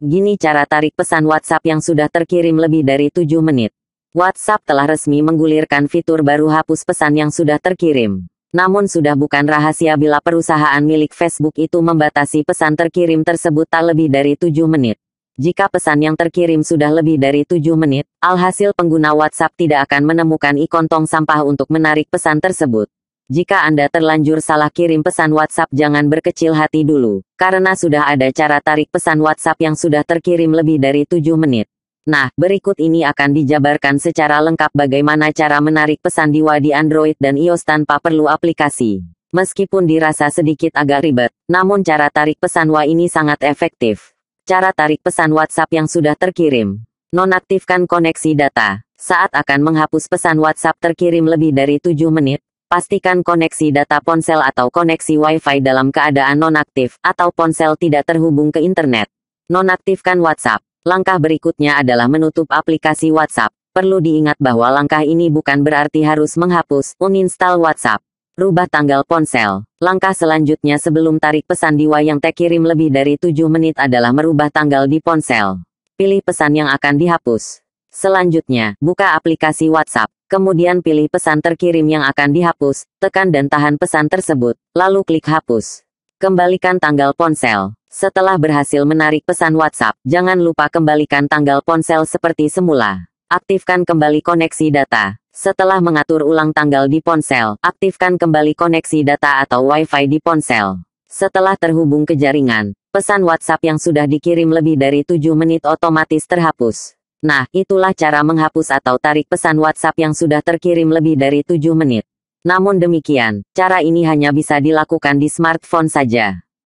Gini cara tarik pesan WhatsApp yang sudah terkirim lebih dari 7 menit. WhatsApp telah resmi menggulirkan fitur baru hapus pesan yang sudah terkirim. Namun sudah bukan rahasia bila perusahaan milik Facebook itu membatasi pesan terkirim tersebut tak lebih dari 7 menit. Jika pesan yang terkirim sudah lebih dari 7 menit, alhasil pengguna WhatsApp tidak akan menemukan ikon tong sampah untuk menarik pesan tersebut. Jika Anda terlanjur salah kirim pesan WhatsApp jangan berkecil hati dulu, karena sudah ada cara tarik pesan WhatsApp yang sudah terkirim lebih dari 7 menit. Nah, berikut ini akan dijabarkan secara lengkap bagaimana cara menarik pesan di di Android dan iOS tanpa perlu aplikasi. Meskipun dirasa sedikit agak ribet, namun cara tarik pesan WA ini sangat efektif. Cara tarik pesan WhatsApp yang sudah terkirim. Nonaktifkan koneksi data. Saat akan menghapus pesan WhatsApp terkirim lebih dari 7 menit, Pastikan koneksi data ponsel atau koneksi Wi-Fi dalam keadaan nonaktif atau ponsel tidak terhubung ke internet. Nonaktifkan WhatsApp. Langkah berikutnya adalah menutup aplikasi WhatsApp. Perlu diingat bahwa langkah ini bukan berarti harus menghapus, uninstall WhatsApp. Rubah tanggal ponsel. Langkah selanjutnya sebelum tarik pesan di Wayang kirim lebih dari 7 menit adalah merubah tanggal di ponsel. Pilih pesan yang akan dihapus. Selanjutnya, buka aplikasi WhatsApp. Kemudian pilih pesan terkirim yang akan dihapus, tekan dan tahan pesan tersebut, lalu klik hapus. Kembalikan tanggal ponsel. Setelah berhasil menarik pesan WhatsApp, jangan lupa kembalikan tanggal ponsel seperti semula. Aktifkan kembali koneksi data. Setelah mengatur ulang tanggal di ponsel, aktifkan kembali koneksi data atau Wi-Fi di ponsel. Setelah terhubung ke jaringan, pesan WhatsApp yang sudah dikirim lebih dari 7 menit otomatis terhapus. Nah, itulah cara menghapus atau tarik pesan WhatsApp yang sudah terkirim lebih dari 7 menit. Namun demikian, cara ini hanya bisa dilakukan di smartphone saja.